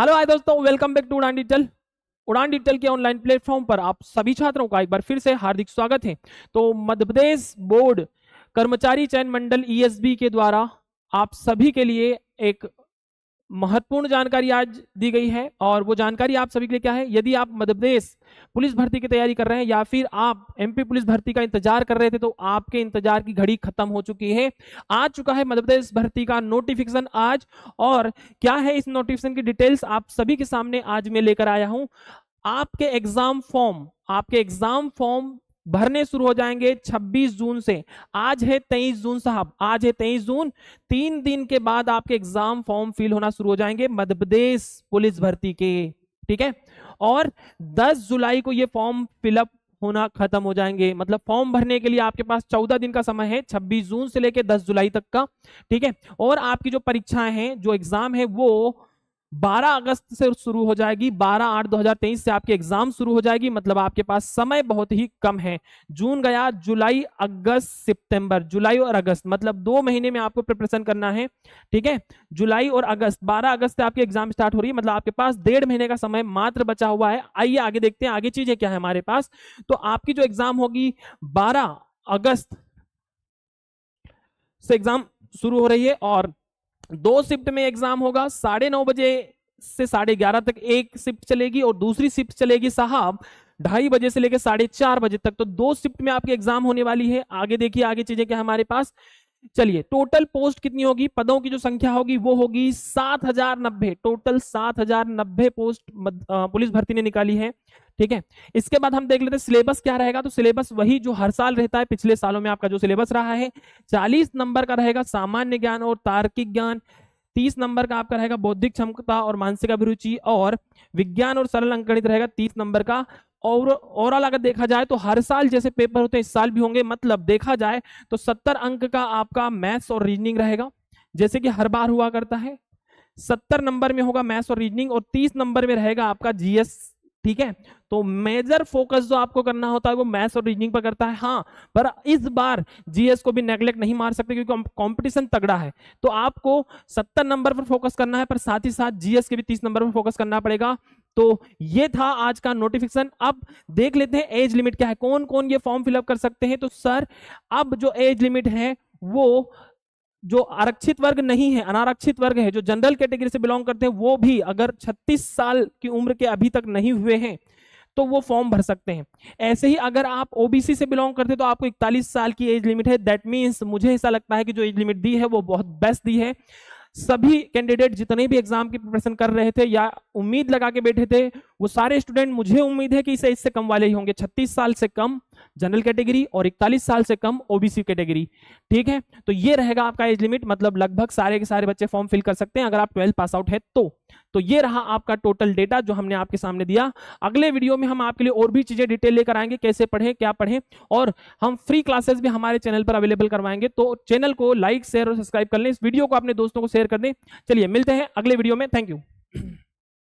hello आए दोस्तों welcome back to Udaan digital Udaan digital के ऑनलाइन प्लेटफॉर्म पर आप सभी छात्रों का एक बार फिर से हार्दिक स्वागत है तो मध्य प्रदेश बोर्ड कर्मचारी चयन मंडल ईएसबी e के द्वारा आप सभी के लिए एक महत्वपूर्ण जानकारी आज दी गई है और वो जानकारी आप सभी के लिए क्या है यदि आप मध्यप्रदेश पुलिस भर्ती की तैयारी कर रहे हैं या फिर आप एमपी पुलिस भर्ती का इंतजार कर रहे थे तो आपके इंतजार की घड़ी खत्म हो चुकी है आ चुका है मध्यप्रदेश भर्ती का नोटिफिकेशन आज और क्या है इस नोटिफिकेशन की डिटेल्स आप सभी के सामने आज मैं लेकर आया हूं आपके एग्जाम फॉर्म आपके एग्जाम फॉर्म भरने शुरू हो जाएंगे 26 जून से आज है 23 जून साहब आज है 23 जून तीन दिन के बाद आपके एग्जाम फॉर्म फिल होना शुरू हो जाएंगे मध्यप्रदेश पुलिस भर्ती के ठीक है और 10 जुलाई को ये फॉर्म फिलअप होना खत्म हो जाएंगे मतलब फॉर्म भरने के लिए आपके पास 14 दिन का समय है छब्बीस जून से लेकर दस जुलाई तक का ठीक है और आपकी जो परीक्षाएं हैं जो एग्जाम है वो 12 अगस्त से शुरू हो जाएगी 12 आठ 2023 से आपकी एग्जाम शुरू हो जाएगी मतलब आपके पास समय बहुत ही कम है जून गया जुलाई अगस्त सितंबर जुलाई और अगस्त मतलब दो महीने में आपको प्रिपरेशन करना है ठीक है जुलाई और अगस्त 12 अगस्त से आपकी एग्जाम स्टार्ट हो रही है मतलब आपके पास डेढ़ महीने का समय मात्र बचा हुआ है आइए आगे देखते हैं आगे चीजें क्या है हमारे पास तो आपकी जो एग्जाम होगी बारह अगस्त से एग्जाम शुरू हो रही है और दो शिफ्ट में एग्जाम होगा साढ़े नौ बजे से साढ़े ग्यारह तक एक शिफ्ट चलेगी और दूसरी शिफ्ट चलेगी साहब ढाई बजे से लेकर साढ़े चार बजे तक तो दो शिफ्ट में आपकी एग्जाम होने वाली है आगे देखिए आगे चीजें क्या हमारे पास चलिए टोटल पोस्ट कितनी होगी पदों की जो संख्या होगी वो होगी सात हजार नब्बे टोटल सात हजार नब्बे पोस्ट पुलिस भर्ती ने निकाली है ठीक है इसके बाद हम देख लेते हैं सिलेबस क्या रहेगा तो सिलेबस वही जो हर साल रहता है पिछले सालों में आपका जो सिलेबस रहा है चालीस नंबर का रहेगा सामान्य ज्ञान और तार्किक ज्ञान तीस नंबर का आपका रहेगा बौद्धिक क्षमता और मानसिक अभिरुचि और विज्ञान और सरल अंकणित रहेगा तीस नंबर का और ओवरऑल अगर देखा जाए तो हर साल जैसे पेपर होते हैं इस साल भी होंगे मतलब देखा जाए तो सत्तर अंक का आपका मैथ्स और रीजनिंग रहेगा जैसे कि हर बार हुआ करता है सत्तर नंबर में होगा मैथ्स और रीजनिंग और तीस नंबर में रहेगा आपका जीएस ठीक है तो मेजर फोकस जो आपको करना होता है वो मैथ्स और रीजनिंग पर करता है हाँ पर इस बार जीएस को भी नेग्लेक्ट नहीं मार सकते क्योंकि कंपटीशन तगड़ा है तो आपको सत्तर नंबर पर फोकस करना है पर साथ ही साथ जीएस के भी तीस नंबर पर फोकस करना पड़ेगा तो ये था आज का नोटिफिकेशन अब देख लेते हैं एज लिमिट क्या है कौन कौन ये फॉर्म फिलअप कर सकते हैं तो सर अब जो एज लिमिट है वो जो आरक्षित वर्ग नहीं है अनारक्षित वर्ग है जो जनरल कैटेगरी से बिलोंग करते हैं वो भी अगर 36 साल की उम्र के अभी तक नहीं हुए हैं तो वो फॉर्म भर सकते हैं ऐसे ही अगर आप ओबीसी से बिलोंग करते हैं तो आपको 41 साल की एज लिमिट है दैट मीन्स मुझे ऐसा लगता है कि जो एज लिमिट दी है वो बहुत बेस्ट दी है सभी कैंडिडेट जितने भी एग्जाम की प्रिपरेशन कर रहे थे या उम्मीद लगा के बैठे थे वो सारे स्टूडेंट मुझे उम्मीद है कि इसे इससे कम वाले ही होंगे 36 साल से कम जनरल कैटेगरी और 41 साल से कम ओबीसी कैटेगरी ठीक है तो ये रहेगा आपका एज लिमिट मतलब लगभग सारे के सारे बच्चे फॉर्म फिल कर सकते हैं अगर आप ट्वेल्थ पास आउट है तो तो ये रहा आपका टोटल डेटा जो हमने आपके सामने दिया अगले वीडियो में हम आपके लिए और भी चीजें डिटेल लेकर आएंगे कैसे पढ़ें क्या पढ़ें और हम फ्री क्लासेस भी हमारे चैनल पर अवेलेबल करवाएंगे तो चैनल को लाइक शेयर और सब्सक्राइब कर लें इस वीडियो को अपने दोस्तों को शेयर कर दें चलिए मिलते हैं अगले वीडियो में थैंक यू